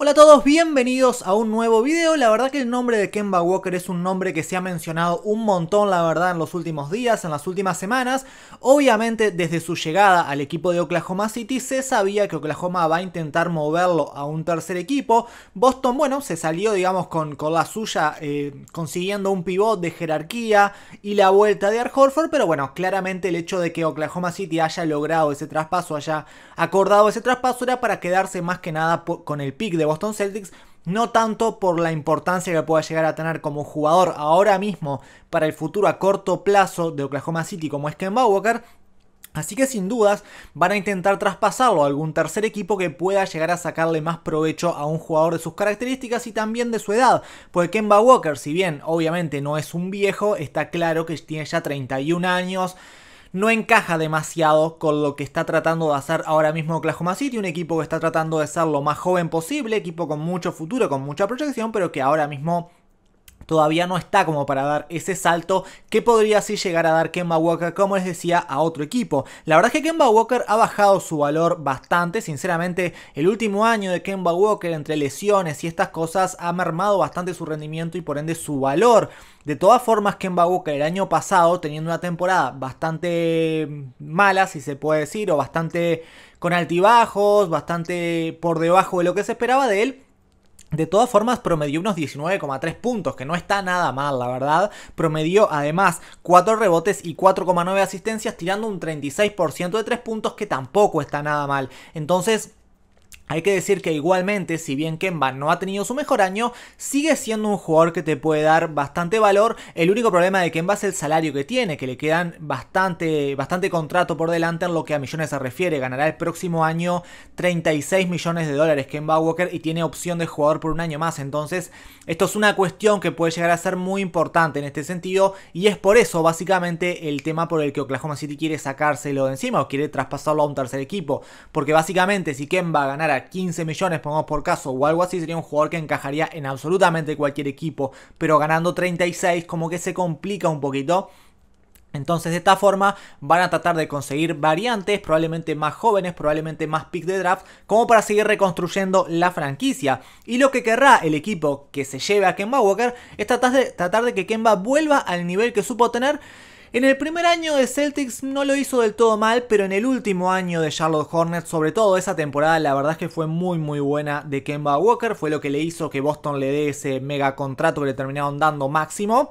Hola a todos, bienvenidos a un nuevo video. La verdad que el nombre de Kemba Walker es un nombre que se ha mencionado un montón, la verdad, en los últimos días, en las últimas semanas. Obviamente, desde su llegada al equipo de Oklahoma City se sabía que Oklahoma va a intentar moverlo a un tercer equipo. Boston, bueno, se salió, digamos, con, con la suya, eh, consiguiendo un pivot de jerarquía y la vuelta de arthur pero bueno, claramente el hecho de que Oklahoma City haya logrado ese traspaso, haya acordado ese traspaso, era para quedarse más que nada con el pick de Boston Celtics, no tanto por la importancia que pueda llegar a tener como jugador ahora mismo para el futuro a corto plazo de Oklahoma City como es Kemba Walker, Así que sin dudas van a intentar traspasarlo a algún tercer equipo que pueda llegar a sacarle más provecho a un jugador de sus características y también de su edad. Porque Kemba Walker, si bien obviamente no es un viejo, está claro que tiene ya 31 años no encaja demasiado con lo que está tratando de hacer ahora mismo Oklahoma City, un equipo que está tratando de ser lo más joven posible, equipo con mucho futuro, con mucha proyección, pero que ahora mismo todavía no está como para dar ese salto que podría así llegar a dar Kemba Walker, como les decía, a otro equipo. La verdad es que Kemba Walker ha bajado su valor bastante, sinceramente el último año de Kemba Walker entre lesiones y estas cosas ha mermado bastante su rendimiento y por ende su valor. De todas formas, Kemba Walker el año pasado, teniendo una temporada bastante mala, si se puede decir, o bastante con altibajos, bastante por debajo de lo que se esperaba de él, de todas formas, promedió unos 19,3 puntos, que no está nada mal, la verdad. Promedió además 4 rebotes y 4,9 asistencias, tirando un 36% de 3 puntos, que tampoco está nada mal. Entonces, hay que decir que igualmente, si bien Kemba no ha tenido su mejor año, sigue siendo un jugador que te puede dar bastante valor. El único problema de Kemba es el salario que tiene, que le quedan bastante, bastante contrato por delante en lo que a millones se refiere. Ganará el próximo año 36 millones de dólares Kemba Walker y tiene opción de jugador por un año más. Entonces, esto es una cuestión que puede llegar a ser muy importante en este sentido y es por eso básicamente el tema por el que Oklahoma City quiere sacárselo de encima o quiere traspasarlo a un tercer equipo. Porque básicamente si Kemba ganara 15 millones, pongamos por caso, o algo así, sería un jugador que encajaría en absolutamente cualquier equipo, pero ganando 36 como que se complica un poquito. Entonces de esta forma van a tratar de conseguir variantes, probablemente más jóvenes, probablemente más pick de draft, como para seguir reconstruyendo la franquicia. Y lo que querrá el equipo que se lleve a Kemba Walker es tratar de, tratar de que Kemba vuelva al nivel que supo tener en el primer año de Celtics no lo hizo del todo mal, pero en el último año de Charlotte Hornets, sobre todo esa temporada, la verdad es que fue muy muy buena de Kemba Walker, fue lo que le hizo que Boston le dé ese mega contrato que le terminaron dando máximo.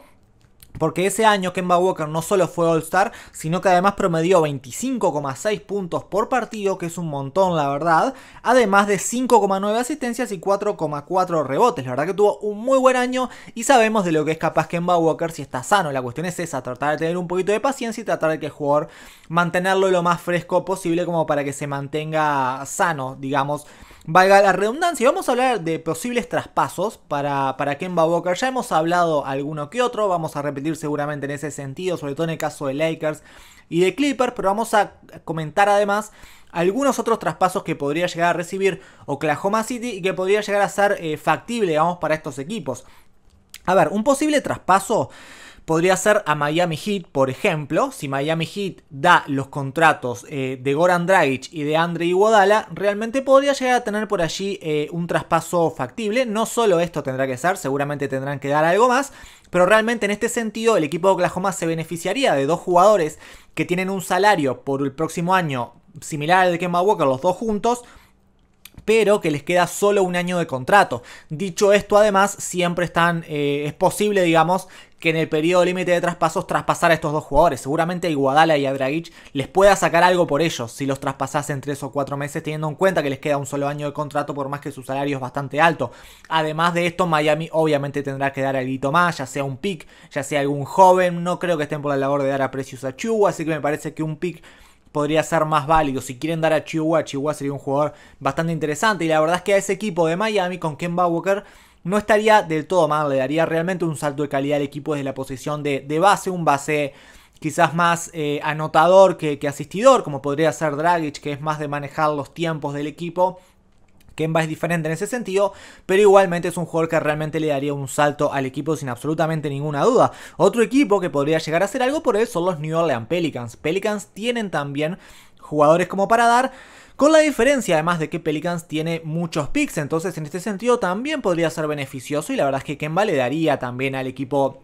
Porque ese año Kemba Walker no solo fue All-Star, sino que además promedió 25,6 puntos por partido, que es un montón, la verdad. Además de 5,9 asistencias y 4,4 rebotes. La verdad que tuvo un muy buen año y sabemos de lo que es capaz Kemba Walker si está sano. La cuestión es esa, tratar de tener un poquito de paciencia y tratar de que el jugador mantenerlo lo más fresco posible como para que se mantenga sano, digamos Valga la redundancia, vamos a hablar de posibles traspasos para, para Kemba Walker. Ya hemos hablado alguno que otro, vamos a repetir seguramente en ese sentido, sobre todo en el caso de Lakers y de Clippers, pero vamos a comentar además algunos otros traspasos que podría llegar a recibir Oklahoma City y que podría llegar a ser eh, factible, digamos, para estos equipos. A ver, un posible traspaso podría ser a Miami Heat, por ejemplo. Si Miami Heat da los contratos eh, de Goran Dragic y de Andre Iguodala, realmente podría llegar a tener por allí eh, un traspaso factible. No solo esto tendrá que ser, seguramente tendrán que dar algo más. Pero realmente en este sentido el equipo de Oklahoma se beneficiaría de dos jugadores que tienen un salario por el próximo año similar al de Kemba Walker, los dos juntos pero que les queda solo un año de contrato. Dicho esto, además, siempre están, eh, es posible, digamos, que en el periodo límite de traspasos traspasar a estos dos jugadores. Seguramente a Iguadala y a Dragic les pueda sacar algo por ellos si los traspasasen en 3 o cuatro meses, teniendo en cuenta que les queda un solo año de contrato, por más que su salario es bastante alto. Además de esto, Miami obviamente tendrá que dar algo más, ya sea un pick, ya sea algún joven. No creo que estén por la labor de dar a precios a Chihuahua, así que me parece que un pick podría ser más válido. Si quieren dar a Chihuahua, Chihuahua sería un jugador bastante interesante. Y la verdad es que a ese equipo de Miami con Kemba Walker no estaría del todo mal, le daría realmente un salto de calidad al equipo desde la posición de, base, un base quizás más eh, anotador que, que, asistidor, como podría ser Dragic, que es más de manejar los tiempos del equipo. Kemba es diferente en ese sentido, pero igualmente es un jugador que realmente le daría un salto al equipo sin absolutamente ninguna duda. Otro equipo que podría llegar a hacer algo por él son los New Orleans Pelicans. Pelicans tienen también jugadores como para dar, con la diferencia además de que Pelicans tiene muchos picks, entonces en este sentido también podría ser beneficioso y la verdad es que Kemba le daría también al equipo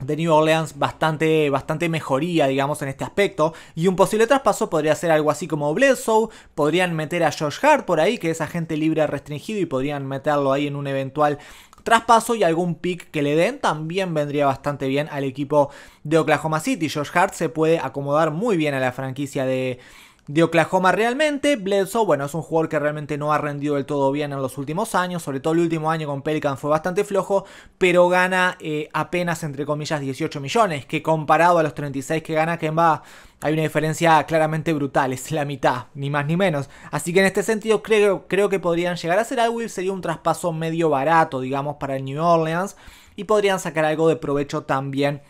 de New Orleans bastante, bastante mejoría, digamos, en este aspecto. Y un posible traspaso podría ser algo así como Bledsoe. Podrían meter a Josh Hart por ahí, que es agente libre restringido, y podrían meterlo ahí en un eventual traspaso y algún pick que le den también vendría bastante bien al equipo de Oklahoma City. Josh Hart se puede acomodar muy bien a la franquicia de, de Oklahoma realmente. Bledsoe, bueno, es un jugador que realmente no ha rendido del todo bien en los últimos años, sobre todo el último año con Pelican fue bastante flojo, pero gana eh, apenas, entre comillas, 18 millones, que comparado a los 36 que gana Kemba, hay una diferencia claramente brutal, es la mitad, ni más ni menos. Así que en este sentido creo, creo que podrían llegar a ser algo y sería un traspaso medio barato, digamos, para el New Orleans, y podrían sacar algo de provecho también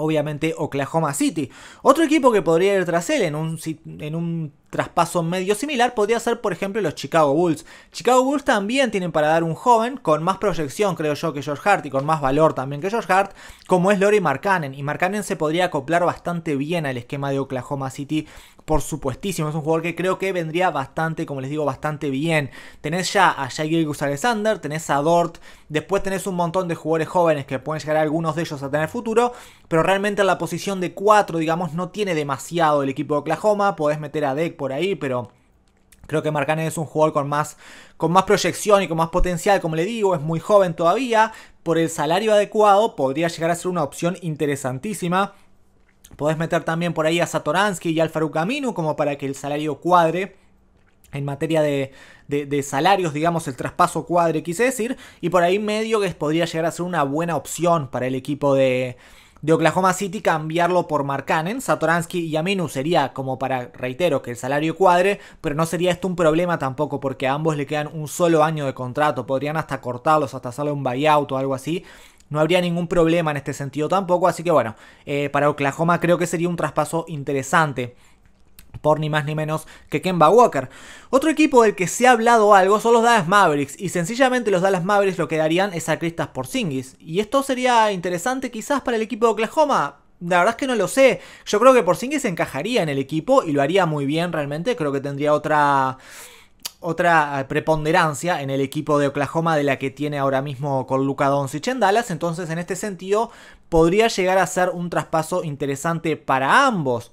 obviamente Oklahoma City. Otro equipo que podría ir tras él en un, en un traspaso medio similar podría ser, por ejemplo, los Chicago Bulls. Chicago Bulls también tienen para dar un joven con más proyección, creo yo, que George Hart y con más valor también que George Hart, como es Lori Markkanen. Y Markkanen se podría acoplar bastante bien al esquema de Oklahoma City, por supuestísimo. Es un jugador que creo que vendría bastante, como les digo, bastante bien. Tenés ya a Jay Gilgus Alexander, tenés a Dort, después tenés un montón de jugadores jóvenes que pueden llegar a algunos de ellos a tener futuro, pero realmente en la posición de 4, digamos, no tiene demasiado el equipo de Oklahoma. Podés meter a Deck por ahí, pero creo que marcane es un jugador con más, con más proyección y con más potencial, como le digo, es muy joven todavía, por el salario adecuado podría llegar a ser una opción interesantísima. Podés meter también por ahí a Satoransky y al Camino como para que el salario cuadre en materia de, de, salarios, digamos, el traspaso cuadre, quise decir, y por ahí medio que podría llegar a ser una buena opción para el equipo de, de Oklahoma City cambiarlo por Cannon, Satoransky y Aminu sería como para, reitero, que el salario cuadre, pero no sería esto un problema tampoco porque a ambos le quedan un solo año de contrato. Podrían hasta cortarlos, hasta hacerle un buyout o algo así. No habría ningún problema en este sentido tampoco, así que bueno, eh, para Oklahoma creo que sería un traspaso interesante por ni más ni menos que Kemba Walker. Otro equipo del que se ha hablado algo son los Dallas Mavericks y sencillamente los Dallas Mavericks lo que darían es a Cristas Porzingis y esto sería interesante quizás para el equipo de Oklahoma. La verdad es que no lo sé. Yo creo que Porzingis encajaría en el equipo y lo haría muy bien realmente. Creo que tendría otra otra eh, preponderancia en el equipo de Oklahoma de la que tiene ahora mismo con Luca Doncic en Dallas, entonces en este sentido podría llegar a ser un traspaso interesante para ambos.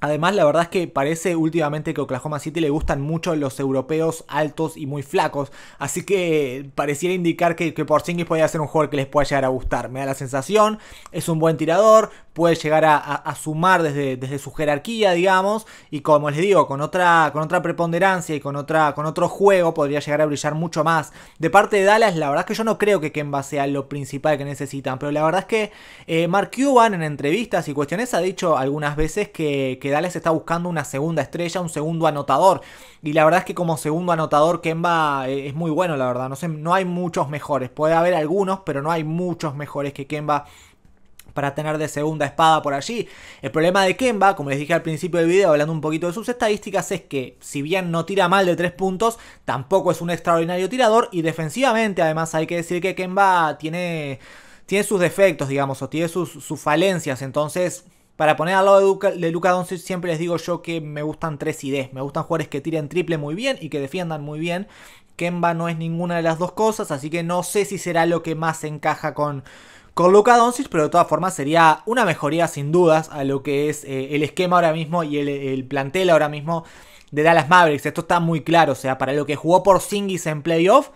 Además, la verdad es que parece últimamente que Oklahoma City le gustan mucho los europeos altos y muy flacos. Así que pareciera indicar que, que Porzingis podría ser un jugador que les pueda llegar a gustar. Me da la sensación, es un buen tirador, puede llegar a, sumar desde, desde, su jerarquía, digamos, y como les digo, con otra, con otra preponderancia y con, otra, con otro juego podría llegar a brillar mucho más. De parte de Dallas, la verdad es que yo no creo que Kemba sea lo principal que necesitan, pero la verdad es que eh, Mark Cuban en entrevistas y cuestiones ha dicho algunas veces que, que Dallas está buscando una segunda estrella, un segundo anotador, y la verdad es que como segundo anotador Kemba eh, es muy bueno, la verdad, no, sé, no hay muchos mejores, puede haber algunos, pero no hay muchos mejores que Kemba para tener de segunda espada por allí. El problema de Kemba, como les dije al principio del video, hablando un poquito de sus estadísticas, es que si bien no tira mal de tres puntos, tampoco es un extraordinario tirador y defensivamente además hay que decir que Kemba tiene, tiene sus defectos, digamos, o tiene sus, falencias, entonces para poner al lado de Luca, Doncic siempre les digo yo que me gustan tres ideas. Me gustan jugadores que tiren triple muy bien y que defiendan muy bien. Kemba no es ninguna de las dos cosas, así que no sé si será lo que más encaja con, con Luka Doncic, pero de todas formas sería una mejoría sin dudas a lo que es eh, el esquema ahora mismo y el, plantel ahora mismo de Dallas Mavericks. Esto está muy claro, o sea, para lo que jugó por Singis en playoff,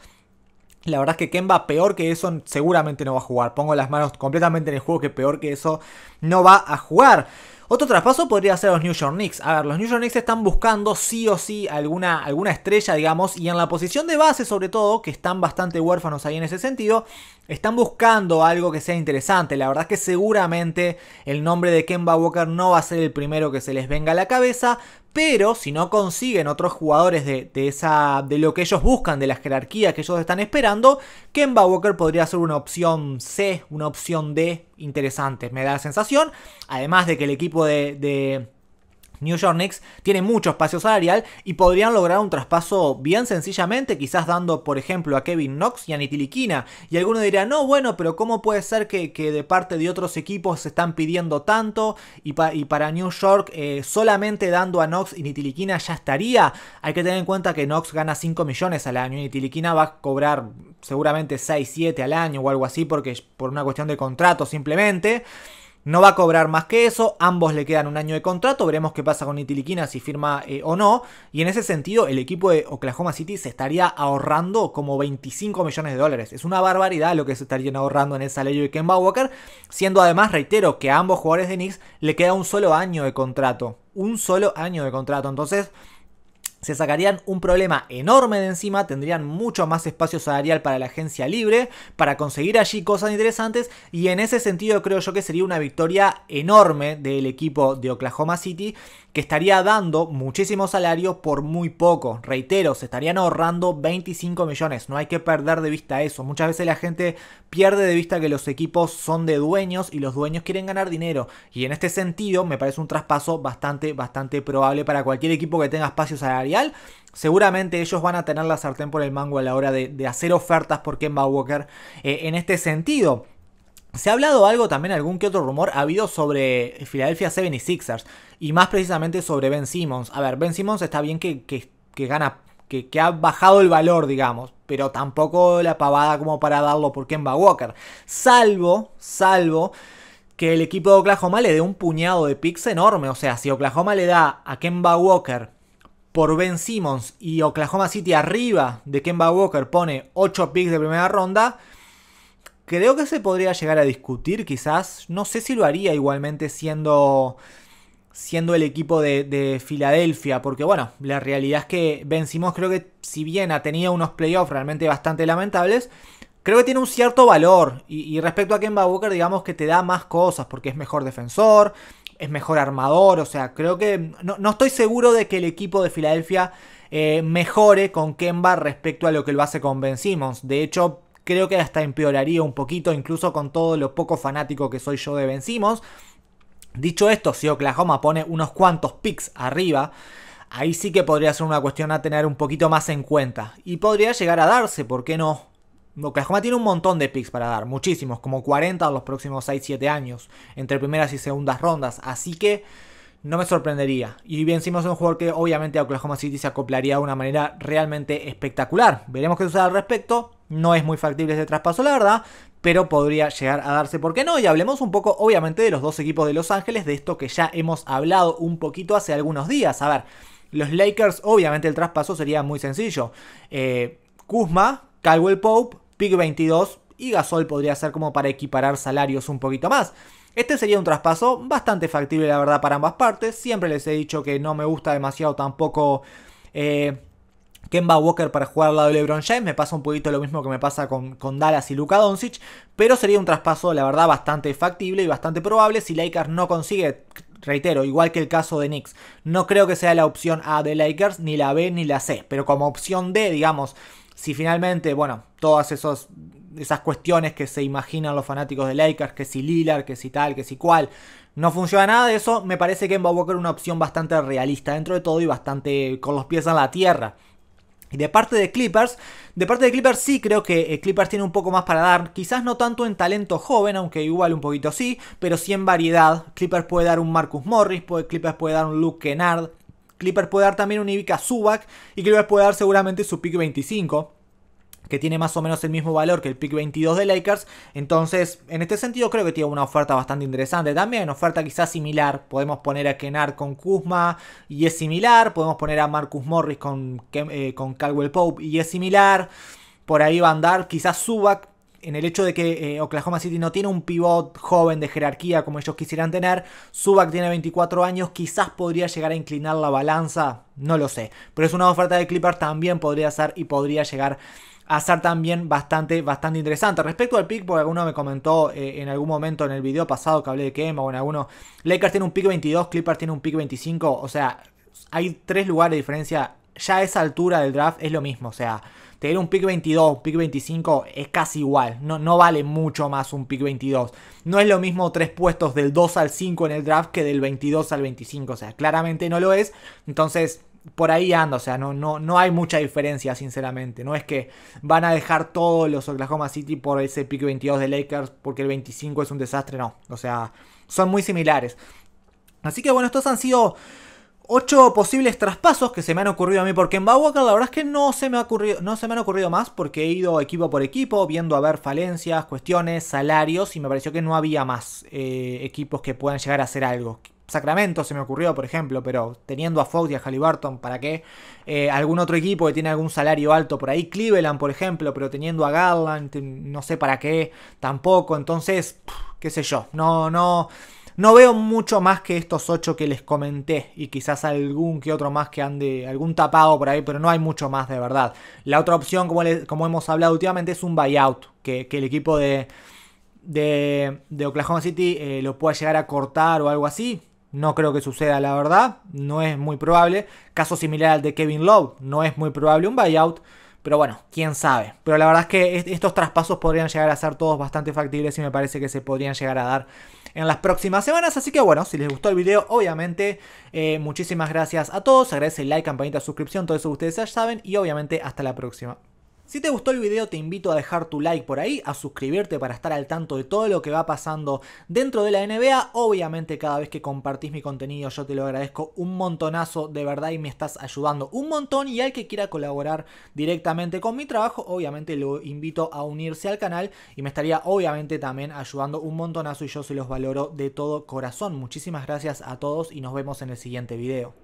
la verdad es que Kemba peor que eso seguramente no va a jugar. Pongo las manos completamente en el juego que peor que eso no va a jugar. Otro traspaso podría ser los New York Knicks. A ver, los New York Knicks están buscando sí o sí alguna, alguna estrella, digamos, y en la posición de base sobre todo, que están bastante huérfanos ahí en ese sentido, están buscando algo que sea interesante. La verdad es que seguramente el nombre de Kemba Walker no va a ser el primero que se les venga a la cabeza, pero si no consiguen otros jugadores de, esa, de lo que ellos buscan, de la jerarquía que ellos están esperando, Kemba Walker podría ser una opción C, una opción D interesante, me da la sensación. Además de que el equipo de New York Knicks tiene mucho espacio salarial y podrían lograr un traspaso bien sencillamente, quizás dando, por ejemplo, a Kevin Knox y a Nitiliquina. Y alguno diría, no, bueno, pero ¿cómo puede ser que, de parte de otros equipos se están pidiendo tanto y, para New York eh, solamente dando a Knox y Nitiliquina ya estaría? Hay que tener en cuenta que Knox gana 5 millones al año y Nitiliquina va a cobrar seguramente 6, 7 al año o algo así porque por una cuestión de contrato simplemente. No va a cobrar más que eso, ambos le quedan un año de contrato, veremos qué pasa con Itiliquina si firma eh, o no, y en ese sentido el equipo de Oklahoma City se estaría ahorrando como 25 millones de dólares. Es una barbaridad lo que se estarían ahorrando en el salario de Kemba Walker, siendo además, reitero, que a ambos jugadores de Knicks le queda un solo año de contrato, un solo año de contrato, entonces se sacarían un problema enorme de encima, tendrían mucho más espacio salarial para la agencia libre, para conseguir allí cosas interesantes y en ese sentido creo yo que sería una victoria enorme del equipo de Oklahoma City que estaría dando muchísimo salario por muy poco. Reitero, se estarían ahorrando 25 millones. No hay que perder de vista eso. Muchas veces la gente pierde de vista que los equipos son de dueños y los dueños quieren ganar dinero. Y en este sentido me parece un traspaso bastante, bastante probable para cualquier equipo que tenga espacio salarial. Seguramente ellos van a tener la sartén por el mango a la hora de, hacer ofertas por Kemba Walker eh, en este sentido. Se ha hablado algo también, algún que otro rumor ha habido sobre Philadelphia 76ers y más precisamente sobre Ben Simmons. A ver, Ben Simmons está bien que, gana, que, ha bajado el valor, digamos, pero tampoco la pavada como para darlo por Kemba Walker. Salvo, salvo que el equipo de Oklahoma le dé un puñado de picks enorme. O sea, si Oklahoma le da a Kemba Walker por Ben Simmons y Oklahoma City arriba de Kemba Walker pone 8 picks de primera ronda Creo que se podría llegar a discutir quizás, no sé si lo haría igualmente siendo siendo el equipo de, Filadelfia, porque bueno, la realidad es que vencimos creo que si bien ha tenido unos playoffs realmente bastante lamentables, creo que tiene un cierto valor y, respecto a Kemba Walker digamos que te da más cosas, porque es mejor defensor, es mejor armador, o sea, creo que no, estoy seguro de que el equipo de Filadelfia eh, mejore con Kemba respecto a lo que lo hace con Ben Simmons, de hecho Creo que hasta empeoraría un poquito, incluso con todo lo poco fanático que soy yo de vencimos Dicho esto, si Oklahoma pone unos cuantos picks arriba, ahí sí que podría ser una cuestión a tener un poquito más en cuenta. Y podría llegar a darse, ¿por qué no? Oklahoma tiene un montón de picks para dar, muchísimos, como 40 en los próximos 6-7 años, entre primeras y segundas rondas. Así que no me sorprendería. Y bien si es un jugador que obviamente a Oklahoma City se acoplaría de una manera realmente espectacular. Veremos qué sucede al respecto. No es muy factible ese traspaso, la verdad, pero podría llegar a darse, ¿por qué no? Y hablemos un poco, obviamente, de los dos equipos de Los Ángeles, de esto que ya hemos hablado un poquito hace algunos días. A ver, los Lakers, obviamente, el traspaso sería muy sencillo. Eh, Kuzma, Caldwell Pope, Pick 22 y Gasol podría ser como para equiparar salarios un poquito más. Este sería un traspaso bastante factible, la verdad, para ambas partes. Siempre les he dicho que no me gusta demasiado tampoco. Eh, Kemba Walker para jugar al lado de LeBron James. Me pasa un poquito lo mismo que me pasa con, con, Dallas y Luka Doncic. Pero sería un traspaso, la verdad, bastante factible y bastante probable si Lakers no consigue. Reitero, igual que el caso de Knicks, no creo que sea la opción A de Lakers, ni la B ni la C, pero como opción D, digamos, si finalmente, bueno, todas esos esas cuestiones que se imaginan los fanáticos de Lakers, que si Lillard, que si tal, que si cual. No funciona nada de eso, me parece que en Walker una opción bastante realista dentro de todo y bastante con los pies en la tierra. Y de parte de Clippers, de parte de Clippers sí creo que eh, Clippers tiene un poco más para dar, quizás no tanto en talento joven, aunque igual un poquito sí, pero sí en variedad. Clippers puede dar un Marcus Morris, Clippers puede dar un Luke Kennard, Clippers puede dar también un Ivica Zubac y Clippers puede dar seguramente su pick 25 que tiene más o menos el mismo valor que el pick 22 de Lakers. Entonces, en este sentido, creo que tiene una oferta bastante interesante. También oferta quizás similar. Podemos poner a Kennard con Kuzma y es similar. Podemos poner a Marcus Morris con, eh, con Caldwell Pope y es similar. Por ahí va a andar quizás Subak. En el hecho de que eh, Oklahoma City no tiene un pivot joven de jerarquía como ellos quisieran tener, Subak tiene 24 años, quizás podría llegar a inclinar la balanza, no lo sé. Pero es una oferta de Clippers, también podría ser y podría llegar a ser también bastante, bastante interesante. Respecto al pick, porque alguno me comentó eh, en algún momento en el video pasado que hablé de Kema o en alguno, Lakers tiene un pick 22, Clippers tiene un pick 25, o sea, hay tres lugares de diferencia. Ya esa altura del draft es lo mismo, o sea, tener un pick 22, un pick 25 es casi igual, no, no vale mucho más un pick 22. No es lo mismo tres puestos del 2 al 5 en el draft que del 22 al 25, o sea, claramente no lo es. Entonces, por ahí ando, o sea, no, no, no hay mucha diferencia, sinceramente. No es que van a dejar todos los Oklahoma City por ese pick 22 de Lakers porque el 25 es un desastre, no. O sea, son muy similares. Así que bueno, estos han sido ocho posibles traspasos que se me han ocurrido a mí porque en Walker. La verdad es que no se me, ha ocurrido, no se me han ocurrido más porque he ido equipo por equipo viendo a ver falencias, cuestiones, salarios y me pareció que no había más eh, equipos que puedan llegar a hacer algo. Sacramento se me ocurrió, por ejemplo, pero teniendo a Fox y a Halliburton, ¿para qué? Eh, algún otro equipo que tiene algún salario alto por ahí, Cleveland, por ejemplo, pero teniendo a Garland, no sé para qué, tampoco. Entonces, qué sé yo, no, no. No veo mucho más que estos ocho que les comenté y quizás algún que otro más que ande, algún tapado por ahí, pero no hay mucho más de verdad. La otra opción, como, como hemos hablado últimamente, es un buyout, que, el equipo de, de, Oklahoma City eh, lo pueda llegar a cortar o algo así. No creo que suceda, la verdad. No es muy probable. Caso similar al de Kevin Love. No es muy probable un buyout. Pero bueno, quién sabe. Pero la verdad es que estos traspasos podrían llegar a ser todos bastante factibles y me parece que se podrían llegar a dar en las próximas semanas. Así que bueno, si les gustó el video, obviamente, eh, muchísimas gracias a todos. Agradece el like, campanita, suscripción, todo eso ustedes ya saben. Y obviamente, hasta la próxima. Si te gustó el video te invito a dejar tu like por ahí, a suscribirte para estar al tanto de todo lo que va pasando dentro de la NBA. Obviamente cada vez que compartís mi contenido yo te lo agradezco un montonazo de verdad y me estás ayudando un montón y al que quiera colaborar directamente con mi trabajo obviamente lo invito a unirse al canal y me estaría obviamente también ayudando un montonazo y yo se los valoro de todo corazón. Muchísimas gracias a todos y nos vemos en el siguiente video.